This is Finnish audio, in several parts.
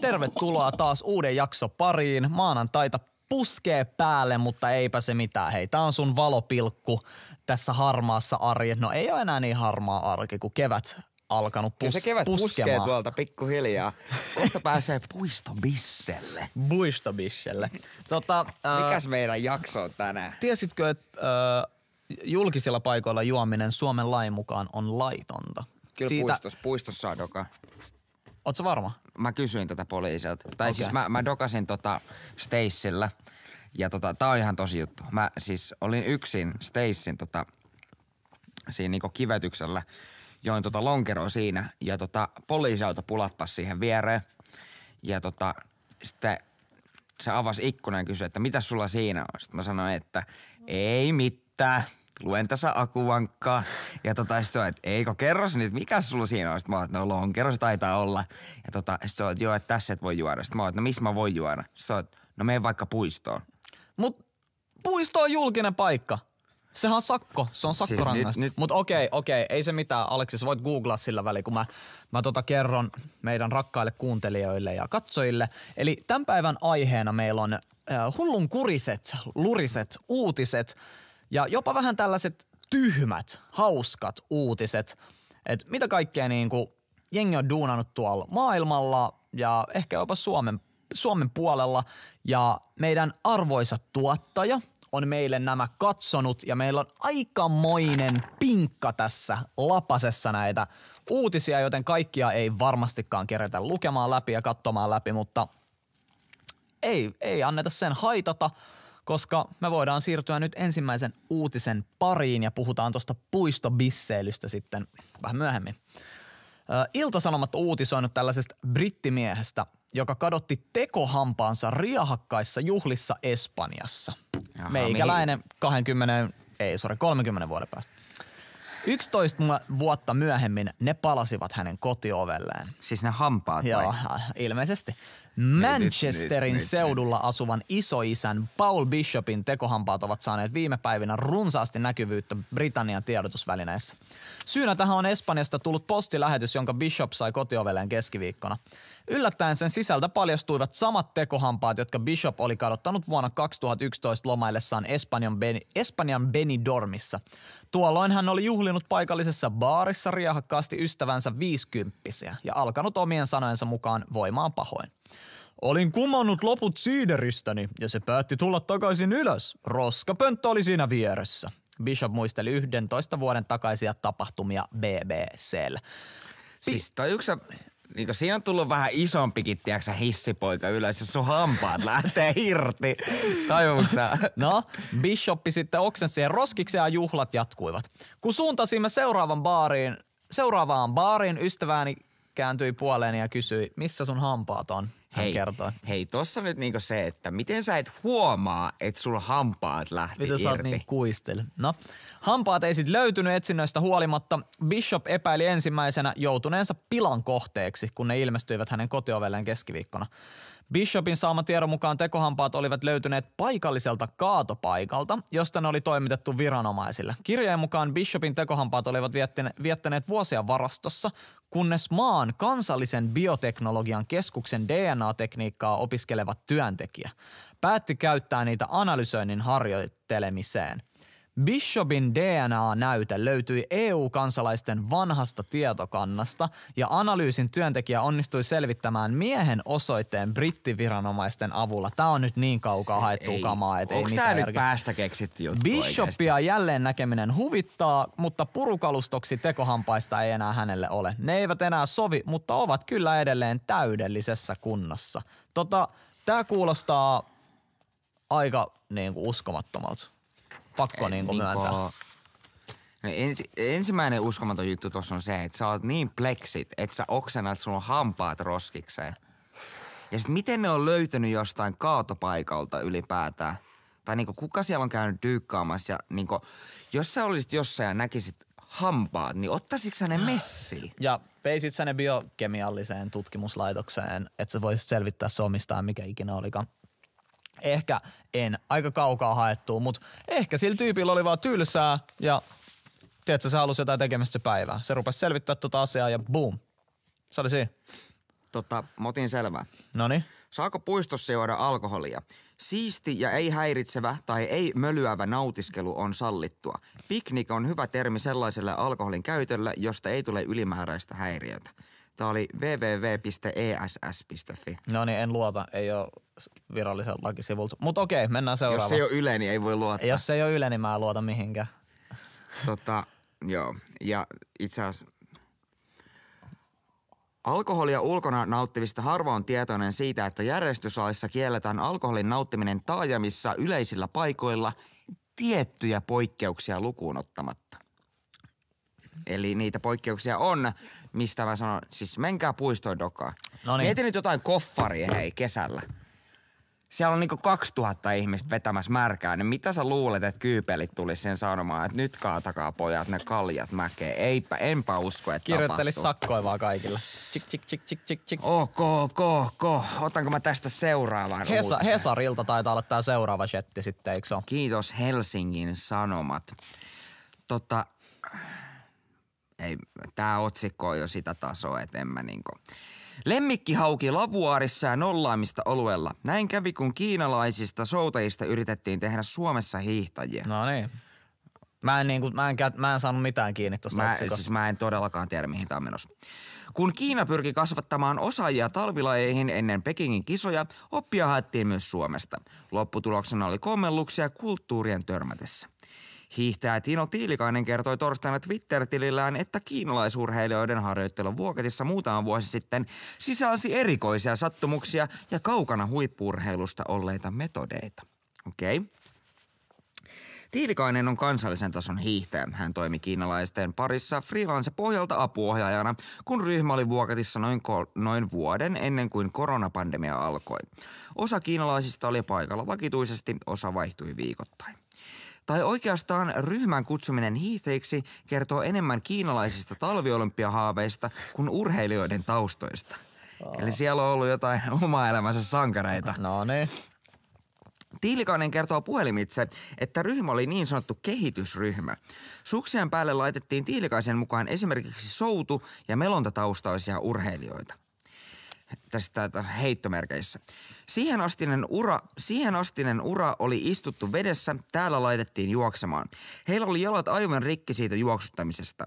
Tervetuloa taas uuden jakso pariin. Maanantaita puskee päälle, mutta eipä se mitään. Hei, tää on sun valopilkku tässä harmaassa arjen. No ei ole enää niin harmaa arki kuin kevät alkanut pus- ja se kevät puskemaan. puskee tuolta pikkuhiljaa. Kohta pääsee puistobisselle. Puistobisselle. Tota, äh, Mikäs meidän jakso on tänään? Tiesitkö, että äh, julkisilla paikoilla juominen Suomen lain mukaan on laitonta? Kyllä siitä... puistossa, puistossa on doka. Ootsä varma? Mä kysyin tätä tota poliisilta. Tai okay. siis mä, mä dokasin tota Stacella. Ja tota, tää on ihan tosi juttu. Mä siis olin yksin Stacen tota, siinä niinku kivetyksellä. Join tota lonkeroa siinä ja tota, poliisiauto pulappas siihen viereen. Ja tota, sitten se avasi ikkunan ja kysyi, että mitä sulla siinä on? Sitten mä sanoin, että ei mitään luen tässä akuvankkaa. Ja tota, sit se on, että eikö kerros nyt, mikä sulla siinä on? Sitten mä oon, no se taitaa olla. Ja tota, sit se on, että joo, että tässä et voi juoda. Sitten mä oon, no missä mä voin juoda? Sitten se on, no mene vaikka puistoon. Mut puisto on julkinen paikka. Sehän on sakko, se on sakkorangaistus. Siis Mutta okei, okei, ei se mitään. Aleksi, sä voit googlaa sillä väliin kun mä, mä tota kerron meidän rakkaille kuuntelijoille ja katsojille. Eli tämän päivän aiheena meillä on äh, kuriset, luriset uutiset – ja jopa vähän tällaiset tyhmät, hauskat uutiset, että mitä kaikkea niin kuin jengi on duunannut tuolla maailmalla ja ehkä jopa Suomen, Suomen puolella. Ja meidän arvoisa tuottaja on meille nämä katsonut ja meillä on aikamoinen pinkka tässä lapasessa näitä uutisia, joten kaikkia ei varmastikaan kerätä lukemaan läpi ja katsomaan läpi, mutta ei, ei anneta sen haitata – koska me voidaan siirtyä nyt ensimmäisen uutisen pariin ja puhutaan tuosta puistobisseilystä sitten vähän myöhemmin. Ilta-Sanomat Ilta-Sanomat uutisoinut tällaisesta brittimiehestä, joka kadotti tekohampaansa riahakkaissa juhlissa Espanjassa. Jaha, Meikäläinen mihin? 20, ei sorry, 30 vuoden päästä. 11 vuotta myöhemmin ne palasivat hänen kotiovelleen. Siis ne hampaat Joo, vai? ilmeisesti. Manchesterin niin, niin. seudulla asuvan isoisän Paul Bishopin tekohampaat ovat saaneet viime päivinä runsaasti näkyvyyttä Britannian tiedotusvälineissä. Syynä tähän on Espanjasta tullut postilähetys, jonka Bishop sai kotiovelleen keskiviikkona. Yllättäen sen sisältä paljastuivat samat tekohampaat, jotka Bishop oli kadottanut vuonna 2011 lomaillessaan Espanjan, ben, Espanjan Benidormissa. Tuolloin hän oli juhlinut paikallisessa baarissa riehakkaasti ystävänsä viisikymppisiä ja alkanut omien sanojensa mukaan voimaan pahoin. Olin kumannut loput siideristäni ja se päätti tulla takaisin ylös. Roskapönttö oli siinä vieressä. Bishop muisteli 11 vuoden takaisia tapahtumia BBCllä. siis toi yksi, niin siinä on tullut vähän isompikin, tiedätkö hissipoika ylös, jos sun hampaat lähtee irti. Tajuuksä? No, Bishoppi sitten oksensi ja roskiksi ja juhlat jatkuivat. Kun suuntasimme seuraavan baariin, seuraavaan baariin, ystävääni kääntyi puoleeni ja kysyi, missä sun hampaat on? hän hei, kertoo. Hei, tossa nyt niinku se, että miten sä et huomaa, että sulla hampaat lähti Miten sä oot niin kuistel. No, hampaat ei sit löytynyt etsinnöistä huolimatta. Bishop epäili ensimmäisenä joutuneensa pilan kohteeksi, kun ne ilmestyivät hänen kotiovelleen keskiviikkona. Bishopin saaman tiedon mukaan tekohampaat olivat löytyneet paikalliselta kaatopaikalta, josta ne oli toimitettu viranomaisille. Kirjeen mukaan Bishopin tekohampaat olivat viettäneet vuosia varastossa, kunnes maan kansallisen bioteknologian keskuksen DNA-tekniikkaa opiskeleva työntekijä päätti käyttää niitä analysoinnin harjoittelemiseen – Bishopin DNA-näyte löytyi EU-kansalaisten vanhasta tietokannasta ja analyysin työntekijä onnistui selvittämään miehen osoitteen brittiviranomaisten avulla. Tämä on nyt niin kaukaa haettu kamaa, että ei mitään nyt päästä keksitty juttu Bishopia oikeasti? jälleen näkeminen huvittaa, mutta purukalustoksi tekohampaista ei enää hänelle ole. Ne eivät enää sovi, mutta ovat kyllä edelleen täydellisessä kunnossa. Tota, tämä kuulostaa aika niin kuin uskomattomalta. Pakko eh, niinku niin kuin myöntää. no ensi, ensimmäinen uskomaton juttu tuossa on se, että sä oot niin pleksit, että sä oksenat sun hampaat roskikseen. Ja sitten miten ne on löytänyt jostain kaatopaikalta ylipäätään? Tai niinku kuka siellä on käynyt dyykkaamassa ja niinku, jos sä olisit jossain ja näkisit hampaat, niin ottaisitko sä ne ah. messiin? Ja peisit sä ne biokemialliseen tutkimuslaitokseen, että sä voisit selvittää se omistaan, mikä ikinä olikaan ehkä en aika kaukaa haettua, mutta ehkä sillä tyypillä oli vaan tylsää ja tiedätkö, se halusi jotain tekemistä se päivää. Se rupesi selvittää tota asiaa ja boom. Se oli siinä. Totta, mä otin selvää. Noni. Saako puistossa juoda alkoholia? Siisti ja ei häiritsevä tai ei mölyävä nautiskelu on sallittua. Piknik on hyvä termi sellaiselle alkoholin käytölle, josta ei tule ylimääräistä häiriötä osoitteesta oli www.ess.fi. E no niin, en luota. Ei ole virallisen lakisivulta. Mutta okei, mennään seuraavaan. Jos se ei ole Yle, niin ei voi luottaa. Jos se ei ole Yle, niin mä en luota mihinkään. Tota, joo. Ja itse asiassa Alkoholia ulkona nauttivista harva on tietoinen siitä, että järjestyslaissa kielletään alkoholin nauttiminen taajamissa yleisillä paikoilla tiettyjä poikkeuksia lukuun ottamatta. Eli niitä poikkeuksia on, mistä mä sanon, siis menkää puistoon dokaan. No niin. Mieti nyt jotain koffaria hei kesällä. Siellä on niinku 2000 ihmistä vetämässä märkää, niin mitä sä luulet, että kyypelit tulisi sen sanomaan, että nyt kaatakaa pojat ne kaljat mäkeä. Eipä, enpä usko, että Kirjoittelis tapahtuu. sakkoja vaan kaikille. Tsik, tsik, tsik, tsik, tsik, tsik. Ok, ok, ok. Otanko mä tästä seuraavan Hesa, uutisen? Hesarilta taitaa olla tää seuraava shetti sitten, eikö se Kiitos Helsingin Sanomat. Tota, ei, tämä otsikko on jo sitä tasoa, että en mä niinku. Lemmikki hauki lavuaarissa ja nollaamista oluella. Näin kävi, kun kiinalaisista soutajista yritettiin tehdä Suomessa hiihtäjiä. No niin. Mä en, niinku, mä en, mä en saanut mitään kiinni tuosta mä, siis mä en todellakaan tiedä, mihin tämä on menossa. Kun Kiina pyrki kasvattamaan osaajia talvilajeihin ennen Pekingin kisoja, oppia haettiin myös Suomesta. Lopputuloksena oli kommelluksia kulttuurien törmätessä. Hiihtäjä Tino Tiilikainen kertoi torstaina Twitter-tilillään, että kiinalaisurheilijoiden harjoittelu Vuoketissa muutama vuosi sitten sisälsi erikoisia sattumuksia ja kaukana huippurheilusta olleita metodeita. Okei. Okay. Tiilikainen on kansallisen tason hiihtäjä. Hän toimi kiinalaisten parissa freelance-pohjalta apuohjaajana, kun ryhmä oli Vuokatissa noin, kol- noin vuoden ennen kuin koronapandemia alkoi. Osa kiinalaisista oli paikalla vakituisesti, osa vaihtui viikoittain. Tai oikeastaan ryhmän kutsuminen hiihteiksi kertoo enemmän kiinalaisista talviolympiahaaveista kuin urheilijoiden taustoista. Oh. Eli siellä on ollut jotain oma elämänsä sankareita. No niin. Tiilikainen kertoo puhelimitse, että ryhmä oli niin sanottu kehitysryhmä. Suksien päälle laitettiin Tiilikaisen mukaan esimerkiksi soutu- ja melontataustaisia urheilijoita tässä heittomerkeissä. Siihen astinen, ura, siihen astinen ura oli istuttu vedessä, täällä laitettiin juoksemaan. Heillä oli jalat aivan rikki siitä juoksuttamisesta.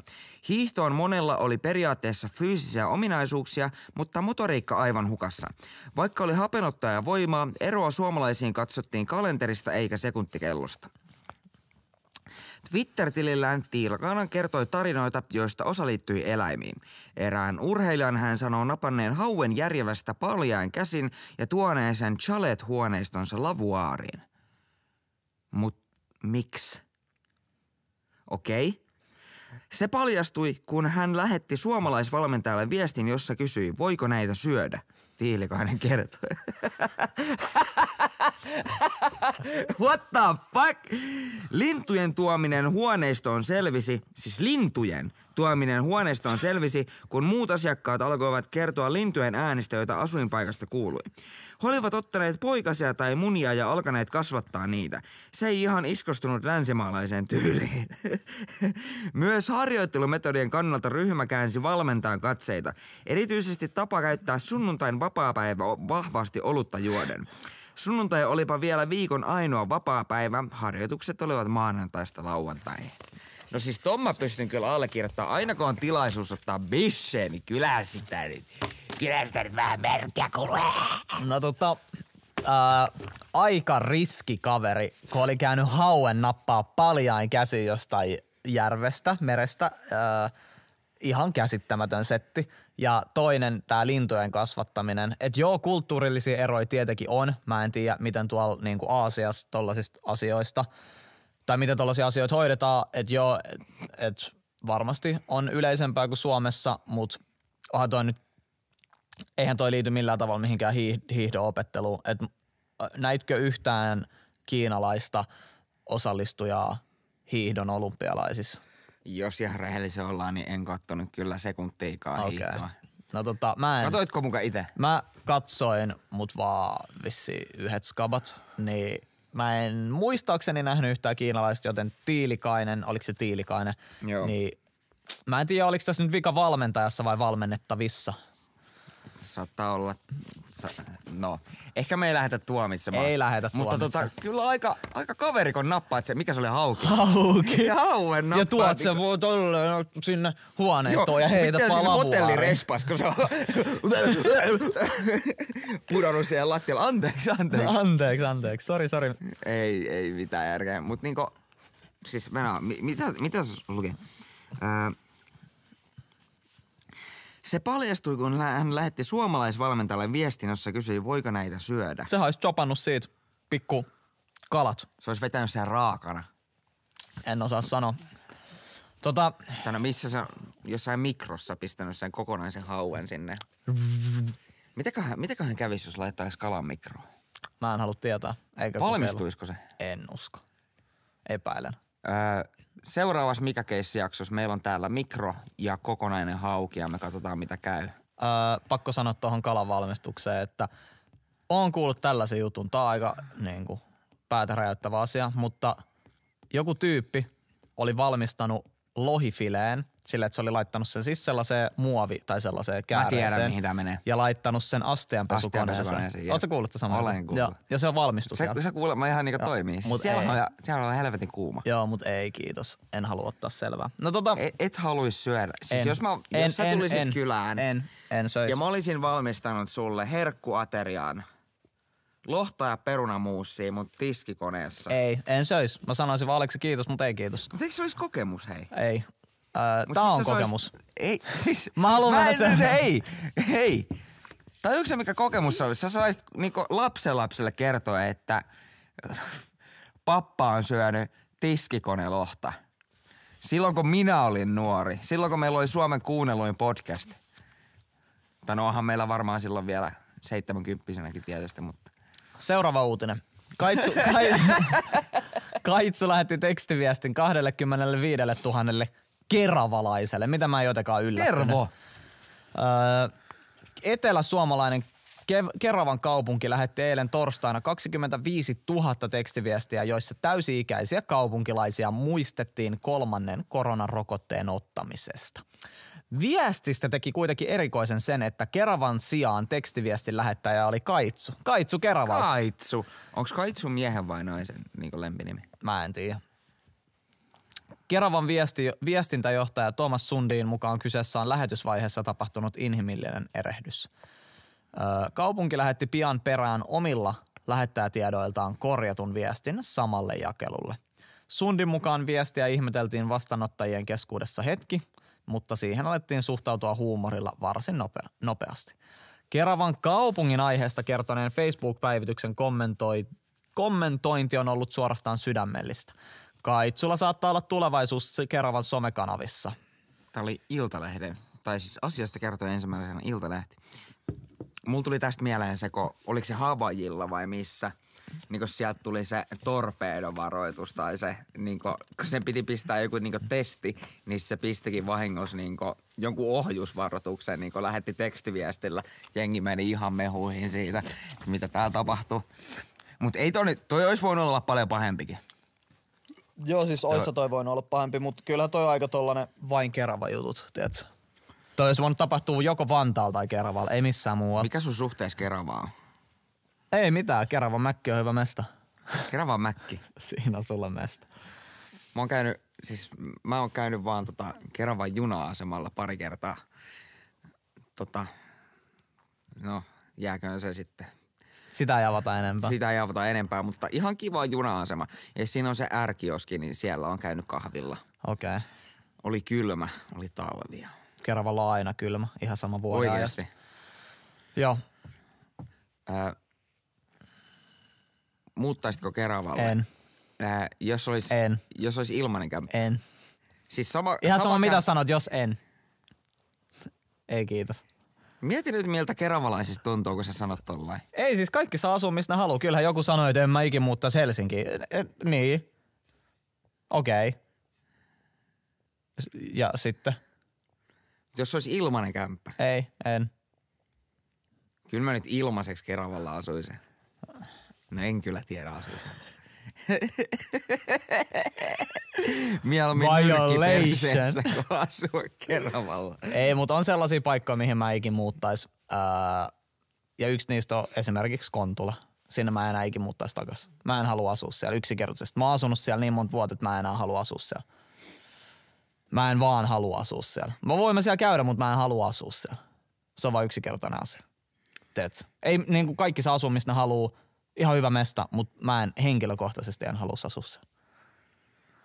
Hiihtoon monella oli periaatteessa fyysisiä ominaisuuksia, mutta motoriikka aivan hukassa. Vaikka oli hapenottaja voimaa, eroa suomalaisiin katsottiin kalenterista eikä sekuntikellosta. Twitter-tilillään Tiilakanan kertoi tarinoita, joista osa liittyi eläimiin. Erään urheilijan hän sanoo napanneen hauen järjevästä paljain käsin ja tuoneen sen chalet-huoneistonsa lavuaariin. Mut miksi? Okei. Okay. Se paljastui, kun hän lähetti suomalaisvalmentajalle viestin, jossa kysyi, voiko näitä syödä – Tiilikainen kertoi. What the fuck? Lintujen tuominen huoneistoon selvisi, siis lintujen – tuominen huoneistoon selvisi, kun muut asiakkaat alkoivat kertoa lintujen äänistä, joita asuinpaikasta kuului. He olivat ottaneet poikasia tai munia ja alkaneet kasvattaa niitä. Se ei ihan iskostunut länsimaalaiseen tyyliin. Myös harjoittelumetodien kannalta ryhmä käänsi valmentaan katseita. Erityisesti tapa käyttää sunnuntain vapaapäivä vahvasti olutta juoden. Sunnuntai olipa vielä viikon ainoa vapaapäivä. Harjoitukset olivat maanantaista lauantaihin. No siis ton mä pystyn kyllä allekirjoittamaan. Aina kun on tilaisuus ottaa bisseen, niin kyllähän sitä nyt, kyllähän sitä nyt vähän merkkiä kuulee. No tota, ää, äh, aika riskikaveri, kun oli käynyt hauen nappaa paljain käsi jostain järvestä, merestä. Ää, äh, ihan käsittämätön setti. Ja toinen, tämä lintujen kasvattaminen. Että joo, kulttuurillisia eroja tietenkin on. Mä en tiedä, miten tuolla niinku Aasiassa tollasista asioista – tai miten tällaisia asioita hoidetaan, että joo, että varmasti on yleisempää kuin Suomessa, mutta onhan toi nyt, eihän toi liity millään tavalla mihinkään hiihdoopetteluun. Että äh, näitkö yhtään kiinalaista osallistujaa hiihdon olympialaisissa? Jos ihan rehellisen ollaan, niin en kattonut kyllä sekuntiikaan okay. hiihtoa. No tota, mä en... Katoitko muka itse? Mä katsoin, mut vaan vissi yhdet skabat, niin Mä en muistaakseni nähnyt yhtään kiinalaista, joten Tiilikainen, oliko se Tiilikainen, Joo. niin mä en tiedä oliko tässä nyt vika valmentajassa vai valmennettavissa, saattaa olla, sa, no, ehkä me ei lähetä tuomitsemaan. Ei tuomitsemaan. Mutta tota, kyllä aika, aika nappaa, että se, mikä se oli hauki? Hauki. Ja hauen nappaa. Ja tuot se niin... tolle no, sinne huoneistoon Joo, ja heität vaan lavuaan. hotellirespas, kun se on pudonnut siellä lattialla. Anteeksi, anteeksi. Anteeksi, anteeksi. Sori, sori. Ei, ei mitään järkeä. Mutta niinku, siis mennään. mitä, mitä sä lukee? Öö, se paljastui, kun hän lähetti suomalaisvalmentajalle viestin, jossa kysyi, voiko näitä syödä. Se olisi chopannut siitä pikku kalat. Se olisi vetänyt sen raakana. En osaa sanoa. Tota... Tänä no, missä se on? Jossain mikrossa pistänyt sen kokonaisen hauen sinne. Mitäköhän, mitäköhän kävisi, jos laittaisi kalan mikroon? Mä en halua tietää. Eikä Valmistuisiko kokeilla. se? En usko. Epäilen. Öö, seuraavassa Mikä keissi-jaksossa meillä on täällä mikro ja kokonainen hauki ja me katsotaan mitä käy. Öö, pakko sanoa tuohon kalan valmistukseen, että on kuullut tällaisen jutun. Tämä on aika niin kuin, päätä räjäyttävä asia, mutta joku tyyppi oli valmistanut lohifileen – sillä, että se oli laittanut sen siis sellaiseen muovi tai sellaiseen kääreeseen. Mä tiedän, mihin tämä menee. Ja laittanut sen astianpesukoneeseen. Oletko kuullut tämän samaa? Olen kuullut. Ja, ja se on valmistus. Se, se Mä ihan niinku toimii. Mut siellä, on, siellä on helvetin kuuma. Joo, mutta ei kiitos. En halua ottaa selvää. No tota... E- et, et haluis syödä. Siis en. jos, mä, en, jos sä en, tulisit en, kylään. En, en söis. Ja mä olisin valmistanut sulle herkkuateriaan lohta ja perunamuusia mun tiskikoneessa. Ei, en söis. Mä sanoisin vaan kiitos, mutta ei kiitos. Mutta eikö se olisi kokemus, hei? Ei. Öö, tää on kokemus. Olisi... Ei, siis... Mä haluan mä en, sen. Ei, ei. Tää on yksi mikä kokemus olisi. Sä saisit niinku lapsen lapselle kertoa, että pappa on syönyt tiskikonelohta. Silloin kun minä olin nuori, silloin kun meillä oli Suomen kuunneluin podcast. Tai no onhan meillä varmaan silloin vielä 70 tietysti, mutta... Seuraava uutinen. Kaitsu, kai, Kaitsu lähetti tekstiviestin 25 000 keravalaiselle, mitä mä en jotenkaan yllättänyt. Kervo. Öö, eteläsuomalainen Kev- Keravan kaupunki lähetti eilen torstaina 25 000 tekstiviestiä, joissa täysi-ikäisiä kaupunkilaisia muistettiin kolmannen koronarokotteen ottamisesta. Viestistä teki kuitenkin erikoisen sen, että Keravan sijaan tekstiviestin lähettäjä oli Kaitsu. Kaitsu Keravalta. Kaitsu. Onko Kaitsu miehen vai naisen niin lempinimi? Mä en tiedä. Keravan viesti, viestintäjohtaja Tuomas Sundin mukaan kyseessä on lähetysvaiheessa tapahtunut inhimillinen erehdys. Kaupunki lähetti pian perään omilla lähettäjätiedoiltaan korjatun viestin samalle jakelulle. Sundin mukaan viestiä ihmeteltiin vastaanottajien keskuudessa hetki, mutta siihen alettiin suhtautua huumorilla varsin nope- nopeasti. Keravan kaupungin aiheesta kertoneen Facebook-päivityksen kommentoi, kommentointi on ollut suorastaan sydämellistä. Kaitsulla saattaa olla tulevaisuus Keravan somekanavissa. Tämä oli Iltalehden, tai siis asiasta kertoi ensimmäisenä Iltalehti. Mulla tuli tästä mieleen se, kun oliko se Havajilla vai missä – niin kun sieltä tuli se torpeedovaroitus tai se, niin kun, kun sen piti pistää joku niin testi, niin se pistikin vahingossa niin kun, jonkun ohjusvaroituksen, niin lähetti tekstiviestillä. Jengi meni ihan mehuihin siitä, mitä täällä tapahtuu. Mutta ei toi, toi olisi voinut olla paljon pahempikin. Joo, siis oissa toi voinut olla pahempi, mutta kyllä toi aika tollanen vain kerava jutut, tiedätkö? Toi olisi voinut tapahtua joko Vantaalla tai Keravalla, ei missään muualla. Mikä sun suhteessa Keravaa on? Ei mitään, Keravan mäkki on hyvä mesta. Keravan mäkki? Siinä on sulle mesta. Mä oon käynyt, siis mä oon käynyt vaan tota Keravan juna-asemalla pari kertaa. Tota, no, jääköön se sitten sitä ei avata enempää. Sitä ei avata enempää, mutta ihan kiva juna-asema. Ja siinä on se ärkioski, niin siellä on käynyt kahvilla. Okei. Okay. Oli kylmä, oli talvia. Keravalla on aina kylmä, ihan sama vuoden Oikeasti. Joo. Äh, muuttaisitko Keravalla? En. Äh, jos olisi, en. Jos olisi ilmainen kämpi? En. Siis sama, Ihan sama, sama kämpi. mitä sanot, jos en. Ei kiitos. Mieti nyt, miltä keravalaisista tuntuu, kun sä sanot tollain. Ei siis, kaikki saa asua, missä ne haluaa. Kyllähän joku sanoi, että en mä ikin muuttaisi Helsinkiin. Niin. Okei. Okay. Ja sitten? Jos se olisi ilmanen kämppä. Ei, en. Kyllä mä nyt ilmaiseksi Keravalla asuisin. No en kyllä tiedä asuisin. Mieluummin Violation. kun asuu Keravalla. Ei, mutta on sellaisia paikkoja, mihin mä ikin muuttais. ja yksi niistä on esimerkiksi Kontula. Sinne mä enää ikin muuttais takas. Mä en halua asua siellä yksinkertaisesti. Mä oon asunut siellä niin monta vuotta, että mä enää halua asua siellä. Mä en vaan halua asua siellä. Mä voin mä siellä käydä, mutta mä en halua asua siellä. Se on vain yksinkertainen asia. Teet. Ei niin kuin kaikki saa asua, missä ne haluaa ihan hyvä mesta, mutta mä en henkilökohtaisesti en halua asua siellä.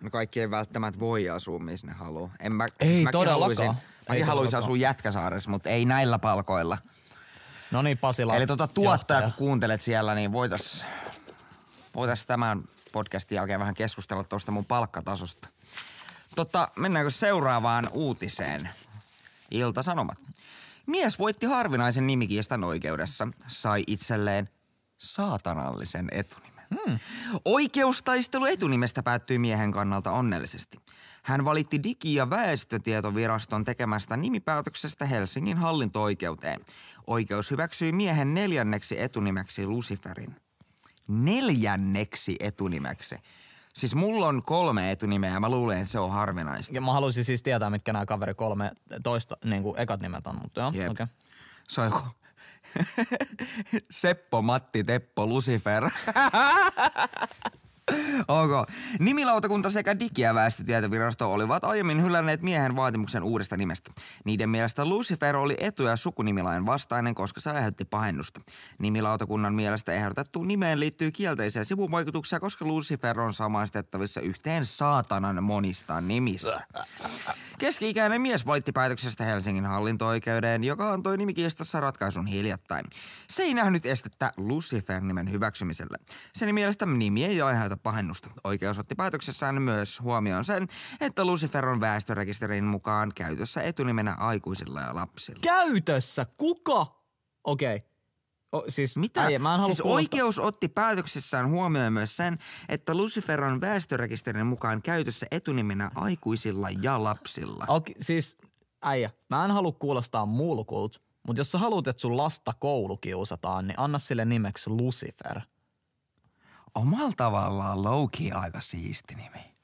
No kaikki ei välttämättä voi asua, missä ne haluaa. En mä, ei siis todellakaan. Haluaisin, mäkin haluaisin asua Jätkäsaaressa, mutta ei näillä palkoilla. No niin, Pasila. Eli tuota tuottaja, johtaja. kun kuuntelet siellä, niin voitais, voitais tämän podcastin jälkeen vähän keskustella tuosta mun palkkatasosta. Totta, mennäänkö seuraavaan uutiseen? Ilta-Sanomat. Mies voitti harvinaisen nimikiestan oikeudessa, sai itselleen saatanallisen etunimen. Hmm. Oikeustaistelu etunimestä päättyi miehen kannalta onnellisesti. Hän valitti Digi- ja väestötietoviraston tekemästä nimipäätöksestä Helsingin hallinto-oikeuteen. Oikeus hyväksyi miehen neljänneksi etunimeksi Luciferin. Neljänneksi etunimeksi. Siis mulla on kolme etunimeä ja mä luulen, että se on harvinaista. Ja mä haluaisin siis tietää, mitkä nämä kaveri kolme toista, niin kuin ekat nimet on, mutta joo, okei. Okay. Se on joku Seppo, Matti, Teppo, Lucifer. Okay. Nimilautakunta sekä Digi- ja väestötietovirasto olivat aiemmin hylänneet miehen vaatimuksen uudesta nimestä. Niiden mielestä Lucifer oli etu- ja sukunimilain vastainen, koska se aiheutti pahennusta. Nimilautakunnan mielestä ehdotettu nimeen liittyy kielteisiä sivuvaikutuksia, koska Lucifer on samaistettavissa yhteen saatanan monista nimistä. Keski-ikäinen mies voitti päätöksestä Helsingin hallinto-oikeuden, joka antoi nimikiestossa ratkaisun hiljattain. Se ei nähnyt estettä Lucifer-nimen hyväksymiselle. Sen mielestä nimi ei aiheuta pahennusta. Oikeus otti päätöksessään myös huomioon sen, että Lucifer on väestörekisterin mukaan käytössä etunimenä aikuisilla ja lapsilla. Käytössä? Kuka? Okei. Okay. O, siis, Mitä? Ei, mä en siis oikeus otti päätöksessään huomioon myös sen, että Lucifer on väestörekisterin mukaan käytössä etunimenä aikuisilla ja lapsilla. Okay, siis äijä, mä en halua kuulostaa mulkult, mutta jos sä haluat, että sun lasta kiusataan, niin anna sille nimeksi Lucifer – omalla tavallaan Loki aika siisti nimi.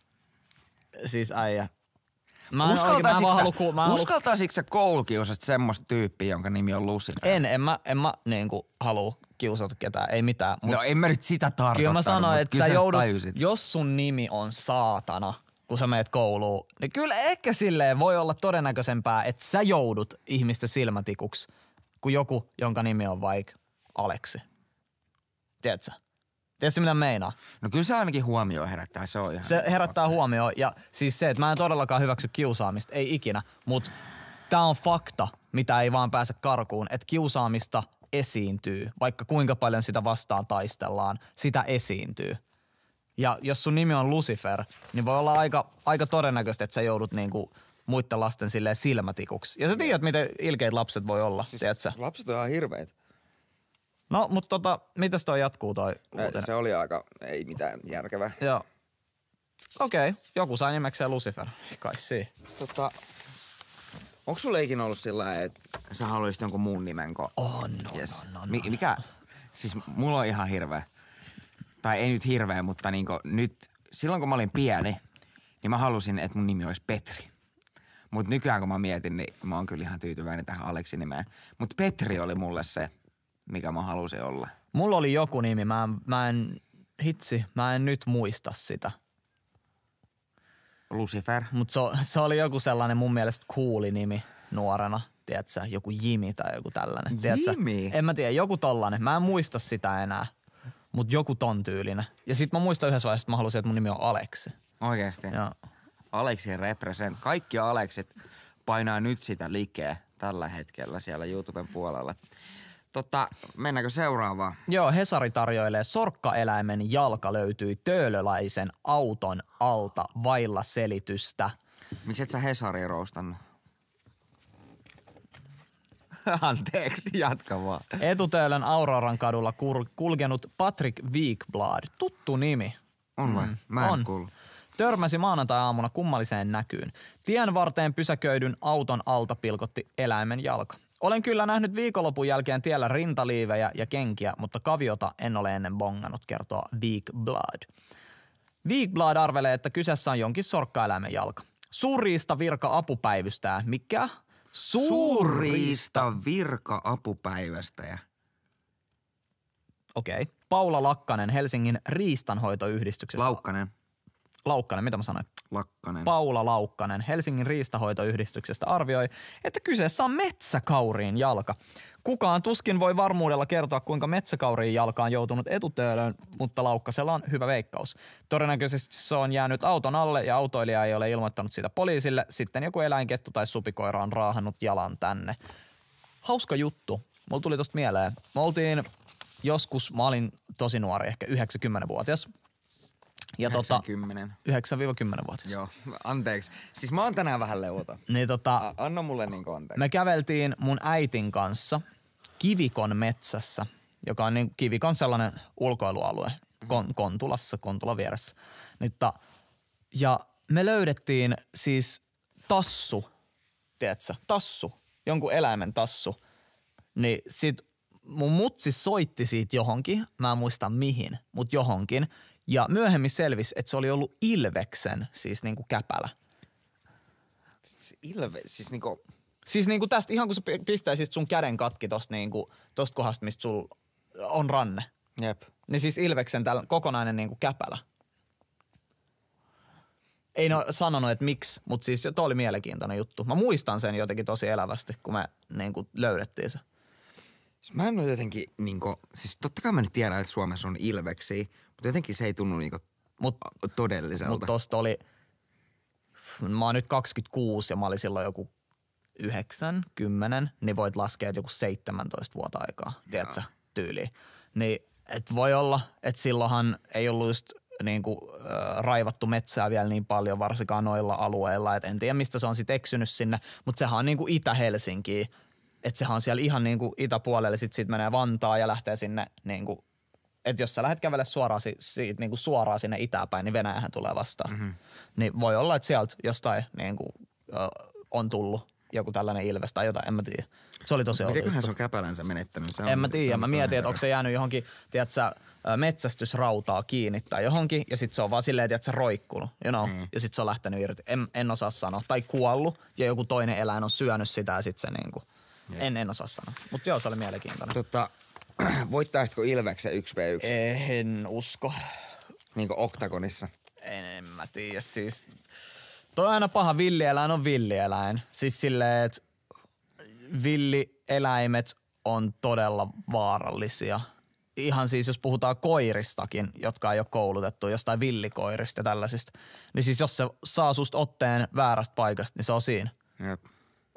Siis äijä. Mä uskaltaisitko, sä, koulukiusasta semmoista tyyppiä, jonka nimi on Lucina? En, en mä, en mä niinku halua kiusata ketään, ei mitään. Mut no en mä nyt sitä tarkoittanut, Kyllä mä sanoin, että sä joudut, tajusit. jos sun nimi on saatana, kun sä meet kouluun, niin kyllä ehkä silleen voi olla todennäköisempää, että sä joudut ihmisten silmätikuksi kuin joku, jonka nimi on vaikka Aleksi. Tiedätkö? Tiedätkö mitä meinaa? No kyllä se ainakin huomio herättää, se on ihan... Se herättää fakta. huomioon ja siis se, että mä en todellakaan hyväksy kiusaamista, ei ikinä, mutta tämä on fakta, mitä ei vaan pääse karkuun, että kiusaamista esiintyy, vaikka kuinka paljon sitä vastaan taistellaan, sitä esiintyy. Ja jos sun nimi on Lucifer, niin voi olla aika, aika todennäköistä, että sä joudut niinku muiden lasten silmätikuksi. Ja sä tiedät, miten ilkeät lapset voi olla, siis tiedätkö? Lapset on ihan hirveitä. No, mutta tota, mitäs toi jatkuu toi ei, Se oli aika, ei mitään järkevää. Joo. Okei, okay. joku sai nimekseen Lucifer, kai si. Tota, onks sulle ikinä ollut sillä että sä haluaisit jonkun muun nimen kuin? On, oh, yes. no, no, no, no. Mi- mikä? Siis mulla on ihan hirveä. Tai ei nyt hirveä, mutta niinku nyt, silloin kun mä olin pieni, niin mä halusin, että mun nimi olisi Petri. Mutta nykyään kun mä mietin, niin mä oon kyllä ihan tyytyväinen tähän Aleksi nimeen. Mutta Petri oli mulle se – mikä mä halusin olla? Mulla oli joku nimi, mä en, mä en hitsi, mä en nyt muista sitä. Lucifer. Mutta se, se oli joku sellainen mun mielestä kuuli nimi nuorena. Tiedätkö, joku Jimi tai joku tällainen. Tiedätkö? Jimi? En mä tiedä, joku tollainen. Mä en muista sitä enää. Mutta joku ton tyylinen. Ja sit mä muistan yhdessä vaiheessa, että mä halusin, että mun nimi on Aleksi. Oikeesti? Joo. Aleksi represent. Kaikki Aleksit painaa nyt sitä likeä tällä hetkellä siellä YouTuben puolella. Tota, mennäänkö seuraavaan? Joo, Hesari tarjoilee sorkkaeläimen jalka löytyi töölöläisen auton alta vailla selitystä. Miksi et sä Hesari roustannut? Anteeksi, jatka vaan. Etutöölön Auroran kadulla kulkenut Patrick Wikblad. Tuttu nimi. On vai? Mm, Mä en on. kuullut törmäsi maanantai-aamuna kummalliseen näkyyn. Tien varteen pysäköidyn auton alta pilkotti eläimen jalka. Olen kyllä nähnyt viikonlopun jälkeen tiellä rintaliivejä ja kenkiä, mutta kaviota en ole ennen bongannut, kertoo Big Blood. Big Blood arvelee, että kyseessä on jonkin sorkkaeläimen jalka. Suurriista virka apupäivystää. Mikä? Suurriista virka apupäivästäjä. Okei. Okay. Paula Lakkanen Helsingin riistanhoitoyhdistyksestä. Laukkanen. Laukkanen, mitä mä sanoin? Lakkanen. Paula Laukkanen Helsingin riistahoitoyhdistyksestä arvioi, että kyseessä on metsäkauriin jalka. Kukaan tuskin voi varmuudella kertoa, kuinka metsäkauriin jalka on joutunut etutöölöön, mutta Laukkasella on hyvä veikkaus. Todennäköisesti se on jäänyt auton alle ja autoilija ei ole ilmoittanut sitä poliisille. Sitten joku eläinkettu tai supikoira on raahannut jalan tänne. Hauska juttu. Mulla tuli tosta mieleen. Me oltiin joskus, mä olin tosi nuori, ehkä 90-vuotias – ja 90. Tota, 9-10-vuotias. Joo, anteeksi. Siis mä oon tänään vähän leuta. Niin tota, A- anna mulle niinku anteeksi. Me käveltiin mun äitin kanssa Kivikon metsässä, joka on niin, Kivikon sellainen ulkoilualue mhm. Kon, Kontulassa, Kontula vieressä. Nitta, niin ja me löydettiin siis tassu, tiedätkö, tassu, jonkun eläimen tassu. Niin sit mun mutsi soitti siitä johonkin, mä en muista mihin, mutta johonkin. Ja myöhemmin selvisi, että se oli ollut Ilveksen siis niinku käpälä. Siis Ilve, siis niinku... Siis niinku tästä, ihan kun sä pistäisit sun käden katki tosta niinku, tosta kohdasta, mistä sul on ranne. Jep. Niin siis Ilveksen tällä kokonainen niinku käpälä. Ei no sanonut, että miksi, mutta siis toi oli mielenkiintoinen juttu. Mä muistan sen jotenkin tosi elävästi, kun me niinku löydettiin se. Siis mä en ole jotenkin, kuin, niinku, siis totta kai mä nyt tiedän, että Suomessa on ilveksi, mutta jotenkin se ei tunnu kuin niinku mut, todelliselta. Mutta tosta oli, mä oon nyt 26 ja mä olin silloin joku 9, 10, niin voit laskea, että joku 17 vuotta aikaa, tiedätkö, tyyli. Niin, et voi olla, että silloinhan ei ollut just niin kuin, äh, raivattu metsää vielä niin paljon, varsinkaan noilla alueilla, että en tiedä mistä se on sitten eksynyt sinne, mutta sehän on niin kuin Itä-Helsinkiä että sehän on siellä ihan niin kuin itäpuolelle, sitten siitä menee Vantaa ja lähtee sinne niin kuin, että jos sä lähdet kävelemään suoraan, si- siitä, niin kuin suoraan sinne itäpäin, niin Venäjähän tulee vastaan. Mm-hmm. Niin voi olla, että sieltä jostain niin kuin, ö, on tullut joku tällainen Ilves tai jotain, en mä tiedä. Se oli tosi Mitenköhän se on käpälänsä menettänyt? Se on, en mä tiedä, mä mietin, että onko se jäänyt johonkin, tiedätkö, metsästysrautaa kiinni tai johonkin, ja sitten se on vaan silleen, että se roikkunut, you know? mm. ja sitten se on lähtenyt irti. En, en osaa sanoa. Tai kuollut, ja joku toinen eläin on syönyt sitä, ja sitten se niinku – en, en osaa sanoa. Mutta joo, se oli mielenkiintoinen. Tota, voittaisitko Ilveksen 1v1? En usko. Niinku oktagonissa? En, en mä tiedä. Siis toi on aina paha. Villieläin on villieläin. Siis silleen, että villieläimet on todella vaarallisia. Ihan siis, jos puhutaan koiristakin, jotka ei ole koulutettu, jostain villikoirista ja tällaisista, niin siis jos se saa susta otteen väärästä paikasta, niin se on siinä. Jep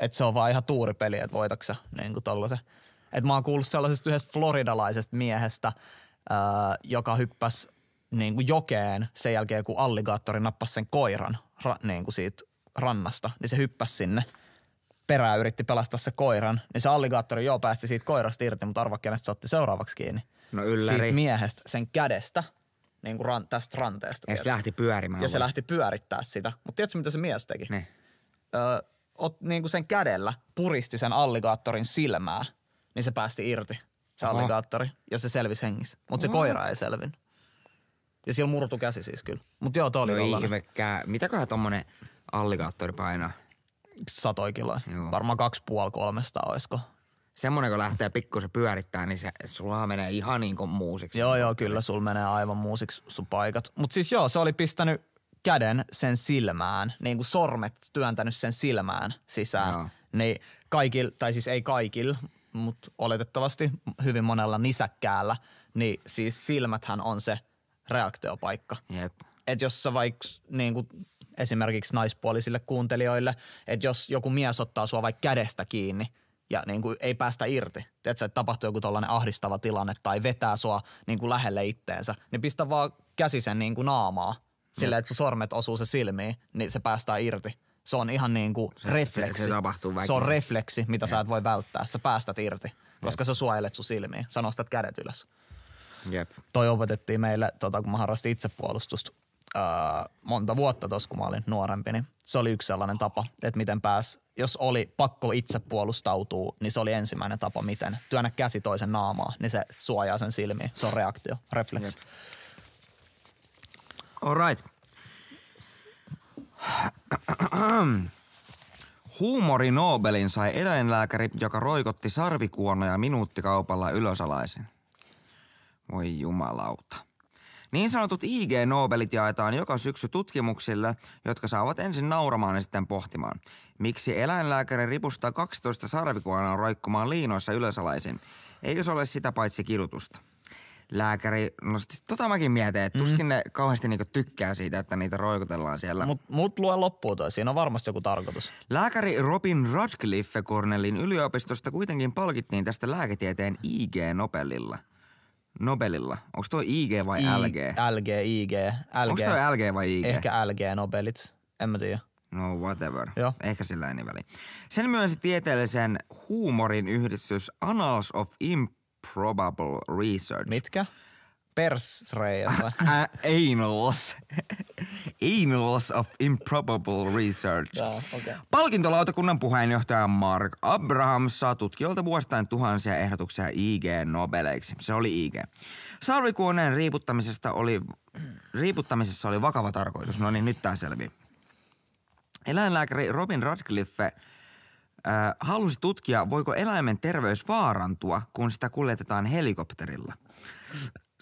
että se on vaan ihan tuuripeli, että voitaksä niin kuin tollasen. Et mä oon kuullut sellaisesta yhdestä floridalaisesta miehestä, ää, äh, joka hyppäsi niin kuin jokeen sen jälkeen, kun alligaattori nappasi sen koiran ra, niin kuin siitä rannasta, niin se hyppäsi sinne perään yritti pelastaa se koiran, niin se alligaattori jo päästi siitä koirasta irti, mutta arva kenestä se otti seuraavaksi kiinni. No ylläri. Siitä miehestä, sen kädestä, niin kuin ran, tästä ranteesta. Ja se lähti pyörimään. Ja se lähti pyörittää sitä. Mutta tiedätkö, mitä se mies teki? Ne. Niin. Öö, ot, niin kuin sen kädellä puristi sen alligaattorin silmää, niin se päästi irti, se Aha. alligaattori. Ja se selvisi hengissä. Mutta se Aha. koira ei selvin. Ja sillä murtu käsi siis kyllä. Mutta joo, toi oli no ihme, Mitäköhän tommonen alligaattori painaa? Satoi kiloa. Joo. Varmaan kaksi puoli kolmesta oisko. Semmoinen kun lähtee pikkusen pyörittää, niin se sulla menee ihan niin kuin muusiksi. Joo, joo, kyllä, sulla menee aivan muusiksi sun paikat. Mutta siis joo, se oli pistänyt käden sen silmään, niin kuin sormet työntänyt sen silmään sisään, Joo. niin kaikil, tai siis ei kaikil, mutta oletettavasti hyvin monella nisäkkäällä, niin siis silmäthän on se reaktiopaikka. Jep. Et jos sä vaikka niin kuin esimerkiksi naispuolisille kuuntelijoille, että jos joku mies ottaa sua vaikka kädestä kiinni ja niin kuin ei päästä irti, että tapahtuu joku tällainen ahdistava tilanne tai vetää sua niin kuin lähelle itteensä, niin pistä vaan käsi sen niin kuin naamaa Silleen, että sun sormet osuu se silmiin, niin se päästää irti. Se on ihan niin kuin se, refleksi. Se, se, tapahtuu se on refleksi, mitä Jep. sä et voi välttää. Sä päästät irti, koska Jep. sä suojelet sun silmiä. Sä nostat kädet ylös. Jep. Toi opetettiin meille, tota, kun mä harrastin itsepuolustusta öö, monta vuotta tuossa, kun mä olin nuorempi, niin se oli yksi sellainen tapa, että miten pääs, jos oli pakko itse puolustautua, niin se oli ensimmäinen tapa, miten työnnä käsi toisen naamaa, niin se suojaa sen silmiin. Se on reaktio, refleksi. Jep right. Huumori Nobelin sai eläinlääkäri, joka roikotti sarvikuonoja minuuttikaupalla ylösalaisin. Voi jumalauta. Niin sanotut IG-Nobelit jaetaan joka syksy tutkimuksille, jotka saavat ensin nauramaan ja sitten pohtimaan. Miksi eläinlääkäri ripustaa 12 sarvikuonaa roikkumaan liinoissa ylösalaisin? Eikö se ole sitä paitsi kidutusta? lääkäri. No siis tota mäkin mietin, että mm-hmm. tuskin mm. ne kauheasti niinku tykkää siitä, että niitä roikotellaan siellä. Mut, mut lue loppuun toi, siinä on varmasti joku tarkoitus. Lääkäri Robin Radcliffe Cornellin yliopistosta kuitenkin palkittiin tästä lääketieteen IG Nobelilla. Nobelilla. Onko tuo IG vai I, LG? LG, IG. LG. Onko tuo LG vai IG? Ehkä LG Nobelit. En mä tiedä. No whatever. Joo. Ehkä sillä ei Sen myönsi tieteellisen huumorin yhdistys Annals of Imp probable research. Mitkä? Persreijät Anals. Anals äh, of improbable research. Ja, okay. Palkintolautakunnan puheenjohtaja Mark Abraham saa tutkijoilta vuosittain tuhansia ehdotuksia IG Nobeleiksi. Se oli IG. Sarvikuoneen riiputtamisesta oli, riiputtamisessa oli vakava tarkoitus. No niin, nyt tämä selvii. Eläinlääkäri Robin Radcliffe – äh, halusi tutkia, voiko eläimen terveys vaarantua, kun sitä kuljetetaan helikopterilla.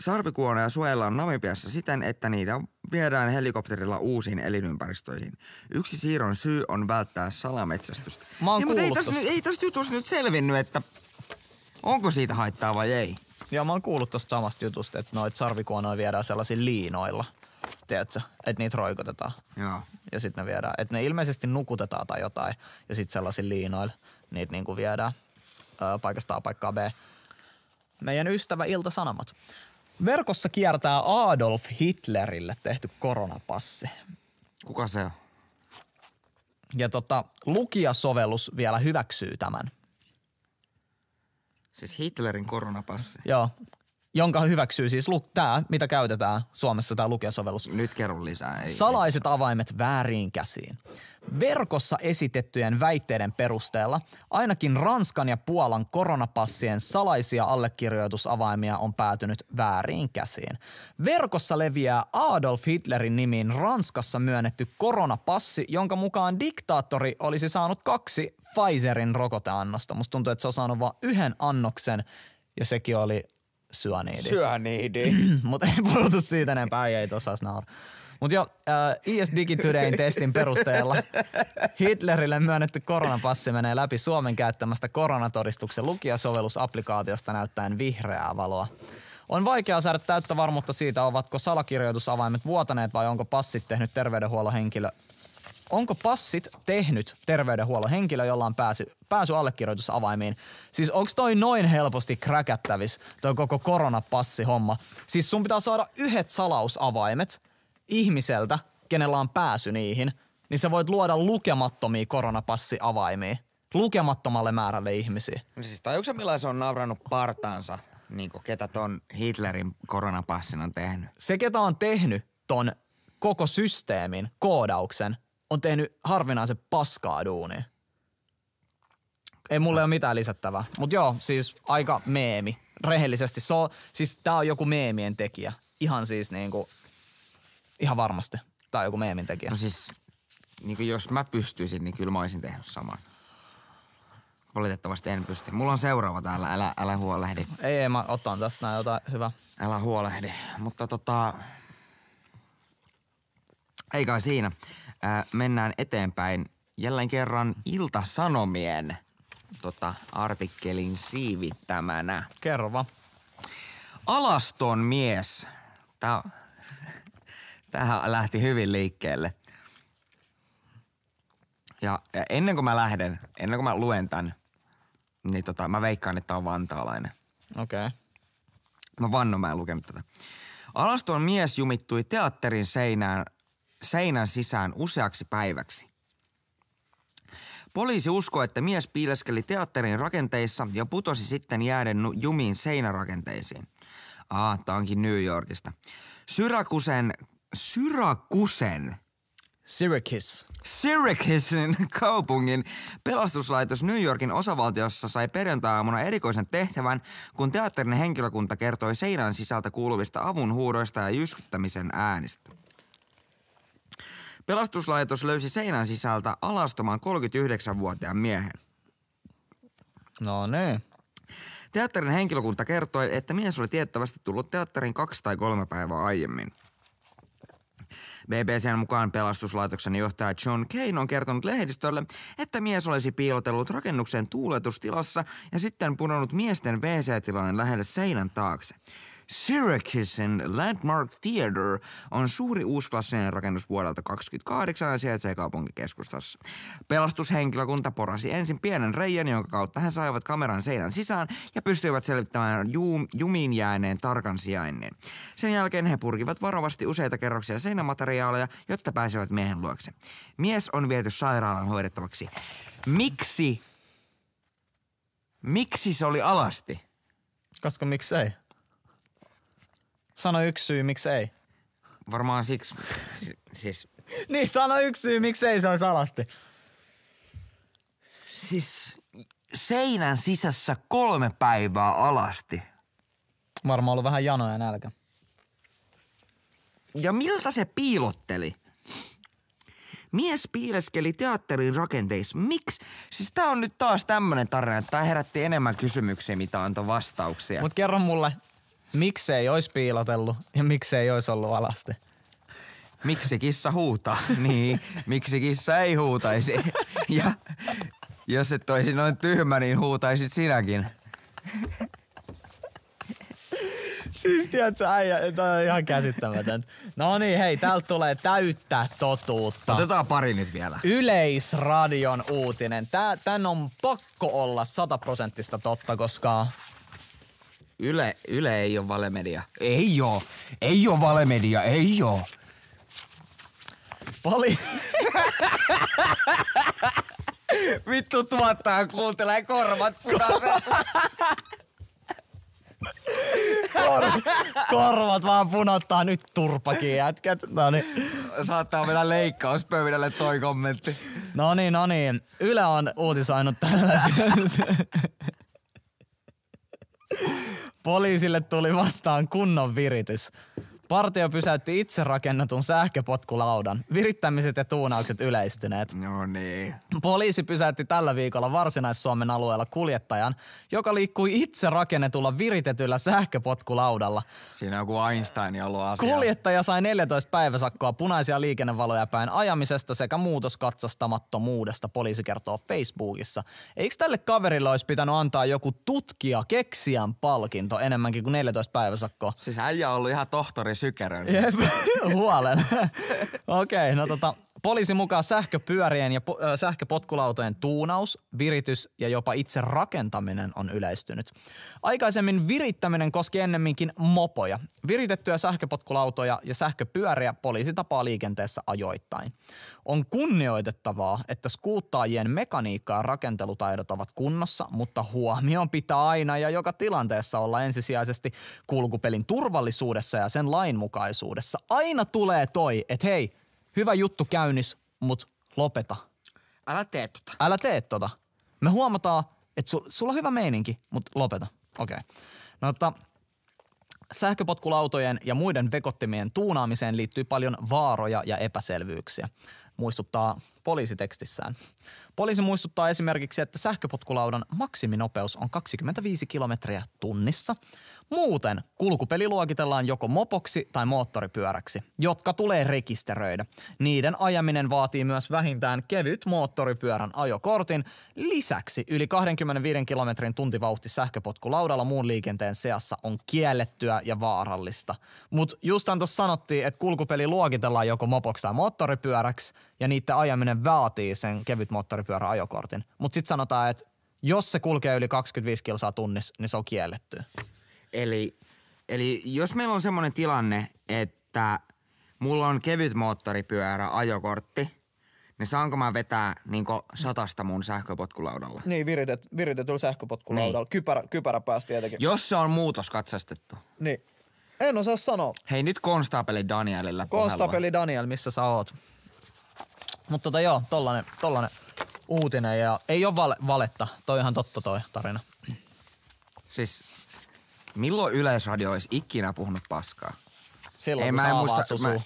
Sarvikuoneja suojellaan Namibiassa siten, että niitä viedään helikopterilla uusiin elinympäristöihin. Yksi siirron syy on välttää salametsästystä. Mä oon mutta ei tässä, ei täs jutussa nyt selvinnyt, että onko siitä haittaa vai ei. Ja mä oon kuullut tosta samasta jutusta, että noita sarvikuonoja viedään sellaisilla liinoilla – tiedätkö, että niitä roikotetaan. Joo. Ja sitten ne viedään. Että ne ilmeisesti nukutetaan tai jotain. Ja sitten sellaisin liinoilla niitä niinku viedään ö, paikasta A paikkaa B. Meidän ystävä Ilta Sanomat. Verkossa kiertää Adolf Hitlerille tehty koronapassi. Kuka se on? Ja tota, lukijasovellus vielä hyväksyy tämän. Siis Hitlerin koronapassi. Joo, jonka hyväksyy siis lu- tämä, mitä käytetään Suomessa, tämä lukijasovellus. Nyt kerron lisää. Ei, Salaiset ei. avaimet väärin käsiin. Verkossa esitettyjen väitteiden perusteella ainakin Ranskan ja Puolan koronapassien salaisia allekirjoitusavaimia on päätynyt väärin käsiin. Verkossa leviää Adolf Hitlerin nimiin Ranskassa myönnetty koronapassi, jonka mukaan diktaattori olisi saanut kaksi Pfizerin rokoteannosta. Musta tuntuu, että se on saanut vain yhden annoksen ja sekin oli syöniidi. Syöniidi. Mutta ei puhuta siitä enempää, ei, ei tuossa naura. Mutta jo, äh, IS e Digitydein testin perusteella Hitlerille myönnetty koronapassi menee läpi Suomen käyttämästä koronatodistuksen lukijasovellusapplikaatiosta näyttäen vihreää valoa. On vaikea saada täyttä varmuutta siitä, ovatko salakirjoitusavaimet vuotaneet vai onko passit tehnyt terveydenhuollon henkilö onko passit tehnyt terveydenhuollon henkilö, jolla on pääsy, pääsy allekirjoitusavaimiin? Siis onko toi noin helposti kräkättävis, toi koko koronapassihomma? Siis sun pitää saada yhdet salausavaimet ihmiseltä, kenellä on pääsy niihin, niin sä voit luoda lukemattomia koronapassiavaimia lukemattomalle määrälle ihmisiä. No siis tajuuko se on navrannut partaansa, niin ketä ton Hitlerin koronapassin on tehnyt? Se, ketä on tehnyt ton koko systeemin, koodauksen, on tehnyt harvinaisen paskaa duunia. Ei mulle ole mitään lisättävää. Mutta joo, siis aika meemi. Rehellisesti. so, siis tää on joku meemien tekijä. Ihan siis niinku, ihan varmasti. Tää on joku meemin tekijä. No siis, niinku jos mä pystyisin, niin kyllä mä olisin tehnyt saman. Valitettavasti en pysty. Mulla on seuraava täällä, älä, älä huolehdi. Ei, ei, mä otan tästä näin jotain hyvä. Älä huolehdi, mutta tota... Ei kai siinä. Ää, mennään eteenpäin jälleen kerran Ilta-Sanomien tota, artikkelin siivittämänä. Kerva. Alaston mies. tämä lähti hyvin liikkeelle. Ja, ja ennen kuin mä lähden, ennen kuin mä luen tän, niin tota, mä veikkaan, että on vantaalainen. Okei. Okay. Mä vannon, mä en lukenut tätä. Alaston mies jumittui teatterin seinään seinän sisään useaksi päiväksi. Poliisi uskoi, että mies piileskeli teatterin rakenteissa ja putosi sitten jääden jumiin seinärakenteisiin. Ah, tää onkin New Yorkista. Syrakusen, Syrakusen Syracuse. Syrakisin kaupungin pelastuslaitos New Yorkin osavaltiossa sai perjantai-aamuna erikoisen tehtävän, kun teatterin henkilökunta kertoi seinän sisältä kuuluvista avunhuudoista ja jyskyttämisen äänistä. Pelastuslaitos löysi seinän sisältä alastoman 39-vuotiaan miehen. No niin. Teatterin henkilökunta kertoi, että mies oli tiettävästi tullut teatterin kaksi tai kolme päivää aiemmin. BBCn mukaan pelastuslaitoksen johtaja John Kane on kertonut lehdistölle, että mies olisi piilotellut rakennuksen tuuletustilassa ja sitten punonut miesten WC-tilojen lähelle seinän taakse. Syracusen Landmark Theater on suuri uusklassinen rakennus vuodelta 28 ja sijaitsee kaupunkikeskustassa. Pelastushenkilökunta porasi ensin pienen reijän, jonka kautta he saivat kameran seinän sisään ja pystyivät selvittämään jum, jumiin jääneen tarkan sijainnin. Sen jälkeen he purkivat varovasti useita kerroksia seinämateriaaleja, jotta pääsevät miehen luokse. Mies on viety sairaalan hoidettavaksi. Miksi? Miksi se oli alasti? Koska miksei? Sano yksi syy, miksi ei. Varmaan siksi, siis... niin, sano yksi syy, miksi ei se on alasti. Siis seinän sisässä kolme päivää alasti. Varmaan ollut vähän janoja ja nälkä. Ja miltä se piilotteli? Mies piileskeli teatterin rakenteissa. Miksi? Siis tää on nyt taas tämmönen tarina, että tää herätti enemmän kysymyksiä, mitä antoi vastauksia. Mut kerro mulle, miksei olisi piilotellut ja miksei olisi ollut alasti. Miksi kissa huutaa? Niin, miksi kissa ei huutaisi? Ja jos et olisi noin tyhmä, niin huutaisit sinäkin. Siis tiedätkö, äijä, tämä on ihan käsittämätön. No niin, hei, täältä tulee täyttää totuutta. Otetaan pari nyt vielä. Yleisradion uutinen. Tää, tän on pakko olla sataprosenttista totta, koska Yle, Yle ei ole valemedia. Ei oo. Ei oo valemedia, ei oo. Pali... Vittu tuottaa kuuntelee korvat Kor, korvat vaan punottaa nyt turpakin jätkät. Noniin. Saattaa mennä leikkauspöydälle toi kommentti. No niin, no niin. Yle on uutisoinut tällaisen. Poliisille tuli vastaan kunnon viritys. Partio pysäytti itse rakennetun sähköpotkulaudan. Virittämiset ja tuunaukset yleistyneet. No niin. Poliisi pysäytti tällä viikolla Varsinais-Suomen alueella kuljettajan, joka liikkui itse rakennetulla viritetyllä sähköpotkulaudalla. Siinä on kuin Einstein ollut asia. Kuljettaja sai 14 päiväsakkoa punaisia liikennevaloja päin ajamisesta sekä muutoskatsastamattomuudesta, poliisi kertoo Facebookissa. Eikö tälle kaverille olisi pitänyt antaa joku tutkija keksijän palkinto enemmänkin kuin 14 päiväsakkoa? Siis äijä on ollut ihan tohtori sykärön. Jep, huolella. Okei, okay, no tota, Poliisin mukaan sähköpyörien ja po- sähköpotkulautojen tuunaus, viritys ja jopa itse rakentaminen on yleistynyt. Aikaisemmin virittäminen koski ennemminkin mopoja. Viritettyjä sähköpotkulautoja ja sähköpyöriä poliisi tapaa liikenteessä ajoittain. On kunnioitettavaa, että skuuttaajien mekaniikka ja rakentelutaidot ovat kunnossa, mutta huomioon pitää aina ja joka tilanteessa olla ensisijaisesti kulkupelin turvallisuudessa ja sen lainmukaisuudessa. Aina tulee toi, että hei, hyvä juttu käynnis, mut lopeta. Älä tee tota. Älä tee tota. Me huomataan, että sul, sulla on hyvä meininki, mut lopeta. Okei. Okay. No, tota, sähköpotkulautojen ja muiden vekottimien tuunaamiseen liittyy paljon vaaroja ja epäselvyyksiä, muistuttaa poliisitekstissään. Poliisi muistuttaa esimerkiksi, että sähköpotkulaudan maksiminopeus on 25 kilometriä tunnissa. Muuten kulkupeli luokitellaan joko mopoksi tai moottoripyöräksi, jotka tulee rekisteröidä. Niiden ajaminen vaatii myös vähintään kevyt moottoripyörän ajokortin. Lisäksi yli 25 kilometrin tuntivauhti sähköpotkulaudalla muun liikenteen seassa on kiellettyä ja vaarallista. Mutta just tuossa sanottiin, että kulkupeli luokitellaan joko mopoksi tai moottoripyöräksi, ja niiden ajaminen vaatii sen kevyt moottoripyörän polkupyöräajokortin. Mutta sitten sanotaan, että jos se kulkee yli 25 kilsaa tunnissa, niin se on kielletty. Eli, eli jos meillä on semmoinen tilanne, että mulla on kevyt moottoripyörä, ajokortti, niin saanko mä vetää niin satasta mun sähköpotkulaudalla? Niin, viritet, viritetyllä sähköpotkulaudalla. Niin. Kypärä, kypärä päästä tietenkin. Jos se on muutos katsastettu. Niin. En osaa sanoa. Hei, nyt konstaapeli Danielilla. Konstaapeli Daniel, missä sä oot? Mutta tota joo, tollanen, tollanen uutinen ja ei ole val- valetta. Toi ihan totta toi tarina. Siis milloin Yleisradio olisi ikinä puhunut paskaa? Silloin, ei, kun mä en muista, mä...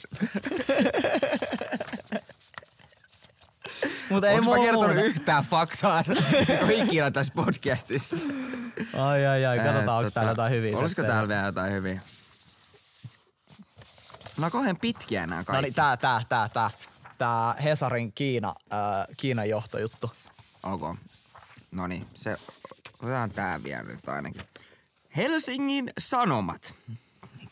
Mutta ei mä kertonut muuta. yhtään faktaa ikinä tässä podcastissa? Ai ai ai, äh, katsotaan onko tota, täällä jotain hyviä. Olisiko täällä vielä jotain hyviä? No kauhean pitkiä nämä kaikki. No niin, tää, tää, tää, tää tämä Hesarin Kiina, äh, Kiinan johtojuttu. Okay. No niin, se otetaan tää vielä nyt ainakin. Helsingin Sanomat.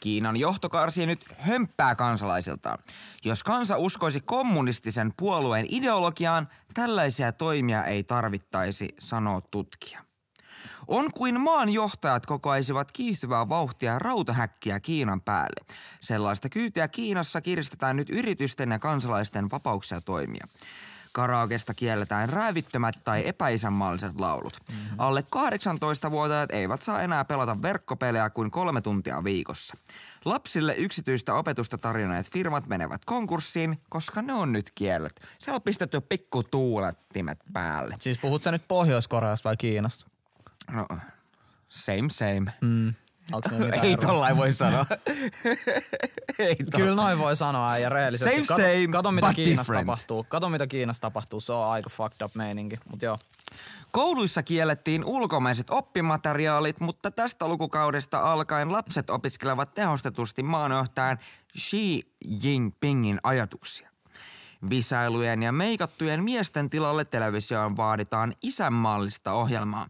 Kiinan johto karsii nyt hömppää kansalaisiltaan. Jos kansa uskoisi kommunistisen puolueen ideologiaan, tällaisia toimia ei tarvittaisi, sanoo tutkija. On kuin maan johtajat kokoaisivat kiihtyvää vauhtia rautahäkkiä Kiinan päälle. Sellaista kyytiä Kiinassa kiristetään nyt yritysten ja kansalaisten vapauksia toimia. Karaokesta kielletään räävittömät tai epäisänmaalliset laulut. Mm-hmm. Alle 18-vuotiaat eivät saa enää pelata verkkopelejä kuin kolme tuntia viikossa. Lapsille yksityistä opetusta tarjonneet firmat menevät konkurssiin, koska ne on nyt kielletty. Siellä on pistetty pikku tuulettimet päälle. Siis puhut sä nyt Pohjois-Koreasta vai Kiinasta? No, same same. Mm. Ei tollain voi sanoa. Ei tolla. Kyllä noin voi sanoa ja rehellisesti. Same, kato, same, kato, mitä Kiinassa different. tapahtuu. Kato mitä Kiinassa tapahtuu, se on aika fucked up meininki, mut joo. Kouluissa kiellettiin ulkomaiset oppimateriaalit, mutta tästä lukukaudesta alkaen lapset opiskelevat tehostetusti maanohtajan Xi Jinpingin ajatuksia. Visailujen ja meikattujen miesten tilalle televisioon vaaditaan isänmaallista ohjelmaa.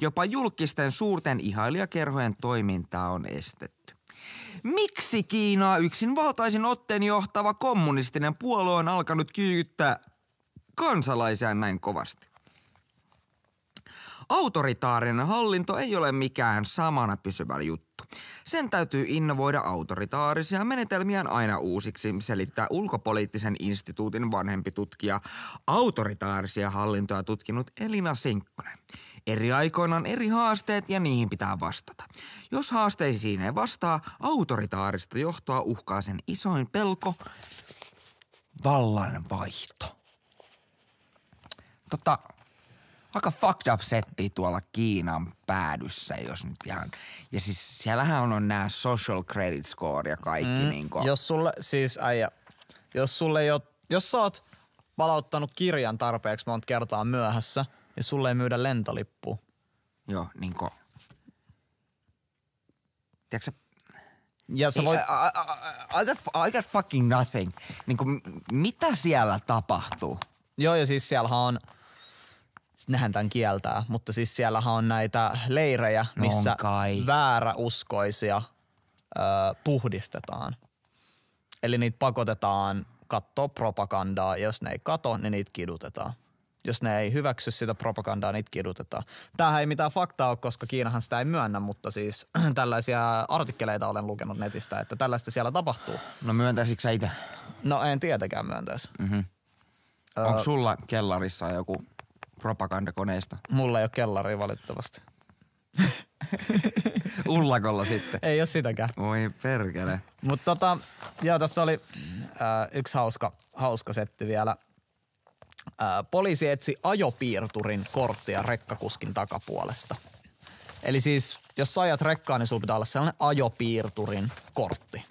Jopa julkisten suurten ihailijakerhojen toimintaa on estetty. Miksi Kiinaa yksin valtaisin otteen johtava kommunistinen puolue on alkanut kyykyttää kansalaisia näin kovasti? Autoritaarinen hallinto ei ole mikään samana pysyvä juttu. Sen täytyy innovoida autoritaarisia menetelmiä aina uusiksi, selittää ulkopoliittisen instituutin vanhempi tutkija, autoritaarisia hallintoja tutkinut Elina Sinkkonen. Eri aikoina on eri haasteet ja niihin pitää vastata. Jos haasteisiin ei vastaa, autoritaarista johtoa uhkaa sen isoin pelko, vallanvaihto. Tota, aika fucked up setti tuolla Kiinan päädyssä, jos nyt ihan. Ja siis siellähän on, nämä social credit score ja kaikki. Mm. Niin kuin. Jos sulle, siis äijä, jos sulle ei ole, jos sä oot palauttanut kirjan tarpeeksi monta kertaa myöhässä, ja sulle ei myydä lentolippu Joo, niin kuin. Tiedätkö ja sä voit... I, I, I, got, I got fucking nothing. Niin kuin, mitä siellä tapahtuu? Joo, ja siis siellä on – nehän tämän kieltää, mutta siis siellähän on näitä leirejä, missä vääräuskoisia ö, puhdistetaan. Eli niitä pakotetaan katsoa propagandaa, jos ne ei kato, niin niitä kidutetaan. Jos ne ei hyväksy sitä propagandaa, niitä kidutetaan. Tämähän ei mitään faktaa ole, koska Kiinahan sitä ei myönnä, mutta siis tällaisia artikkeleita olen lukenut netistä, että tällaista siellä tapahtuu. No myöntäisikö sä itse? No en tietenkään myöntäisi. Mm-hmm. Onko sulla kellarissa joku propagandakoneista. Mulla ei ole kellaria valitettavasti. Ullakolla sitten. Ei ole sitäkään. Voi perkele. Mutta tota, joo, tässä oli äh, yksi hauska, hauska setti vielä. Äh, poliisi etsi ajopiirturin korttia rekkakuskin takapuolesta. Eli siis, jos sä ajat rekkaa, niin sulla pitää olla sellainen ajopiirturin kortti.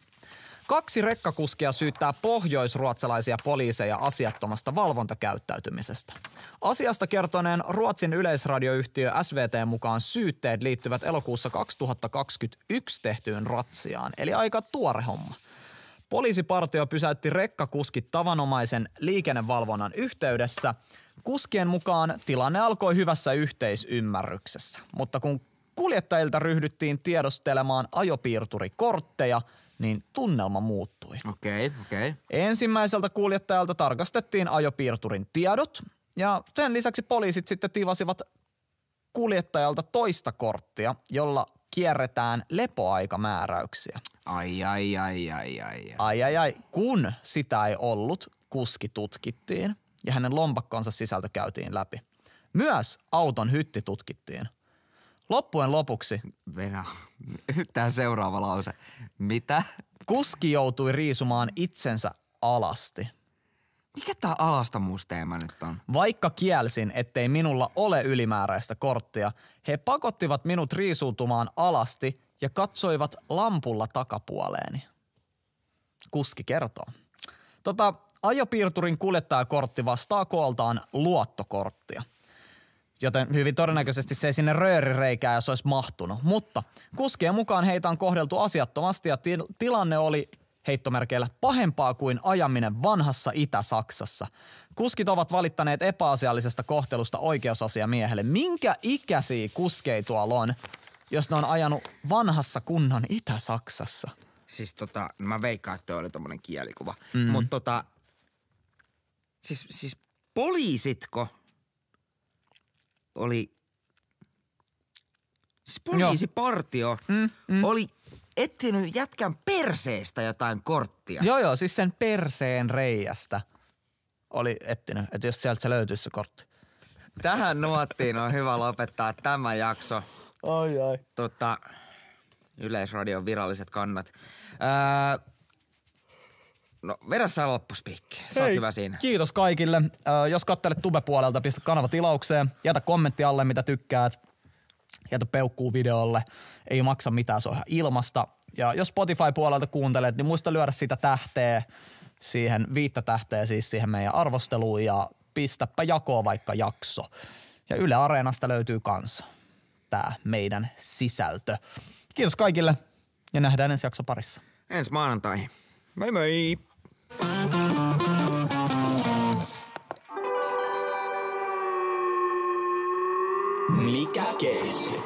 Kaksi rekkakuskia syyttää pohjoisruotsalaisia poliiseja asiattomasta valvontakäyttäytymisestä. Asiasta kertoneen Ruotsin yleisradioyhtiö SVT mukaan syytteet liittyvät elokuussa 2021 tehtyyn ratsiaan, eli aika tuore homma. Poliisipartio pysäytti rekkakuskit tavanomaisen liikennevalvonnan yhteydessä. Kuskien mukaan tilanne alkoi hyvässä yhteisymmärryksessä, mutta kun kuljettajilta ryhdyttiin tiedostelemaan ajopiirturikortteja – niin tunnelma muuttui. Okei, okay, okei. Okay. Ensimmäiseltä kuljettajalta tarkastettiin ajopiirturin tiedot ja sen lisäksi poliisit sitten tivasivat kuljettajalta toista korttia, jolla kierretään lepoaikamääräyksiä. Ai, ai, ai, ai, ai, ai. Ai, ai, ai. Kun sitä ei ollut, kuski tutkittiin ja hänen lompakkonsa sisältö käytiin läpi. Myös auton hytti tutkittiin – Loppujen lopuksi. Venä. Nyt seuraava lause. Mitä? Kuski joutui riisumaan itsensä alasti. Mikä tää alastamuusteema nyt on? Vaikka kielsin, ettei minulla ole ylimääräistä korttia, he pakottivat minut riisuutumaan alasti ja katsoivat lampulla takapuoleeni. Kuski kertoo. Tota, ajopiirturin kuljettajakortti vastaa kooltaan luottokorttia joten hyvin todennäköisesti se ei sinne röörireikään, jos olisi mahtunut. Mutta kuskien mukaan heitä on kohdeltu asiattomasti ja til- tilanne oli heittomerkeillä pahempaa kuin ajaminen vanhassa Itä-Saksassa. Kuskit ovat valittaneet epäasiallisesta kohtelusta oikeusasiamiehelle. Minkä ikäisiä tuolla on, jos ne on ajanut vanhassa kunnan Itä-Saksassa? Siis tota, no mä veikkaan, että oli tommonen kielikuva. Mm. Mutta tota, siis, siis poliisitko oli, siis poliisipartio mm, mm. oli etsinyt jätkän perseestä jotain korttia. Joo joo, siis sen perseen reiästä oli etsinyt, että jos sieltä se löytyisi se kortti. Tähän nuottiin on hyvä lopettaa tämä jakso. Ai ai. Tota, Yleisradion viralliset kannat. Öö, No vedä sä loppuspiikki. Sä Hei, hyvä siinä. Kiitos kaikille. Ö, jos katselet Tube-puolelta, pistä kanava tilaukseen. Jätä kommentti alle, mitä tykkäät. Jätä peukkuu videolle. Ei maksa mitään, se on ihan ilmasta. Ja jos Spotify-puolelta kuuntelet, niin muista lyödä sitä tähteä siihen, viittä tähteä siis siihen meidän arvosteluun ja pistäpä jakoa vaikka jakso. Ja Yle Areenasta löytyy kans tämä meidän sisältö. Kiitos kaikille ja nähdään ensi jakso parissa. Ensi maanantaihin. Moi moi! Mikä keissi?